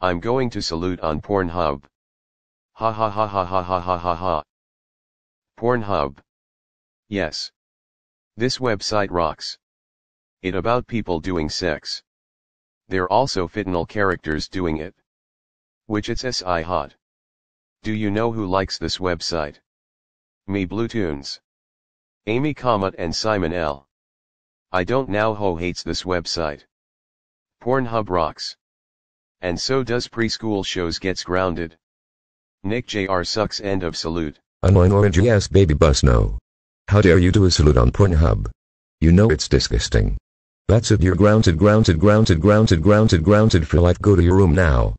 I'm going to salute on Pornhub. Ha ha ha ha ha ha ha ha ha. Pornhub. Yes. This website rocks. It about people doing sex. They're also fitnal characters doing it. Which it's SI hot. Do you know who likes this website? Me Bluetoons. Amy Comet and Simon L. I don't now ho hates this website. Pornhub rocks and so does preschool shows gets grounded. Nick Jr. sucks end of salute. Annoying orange ass baby bus no. How dare you do a salute on Pornhub? You know it's disgusting. That's it you're grounded grounded grounded grounded grounded grounded for life go to your room now.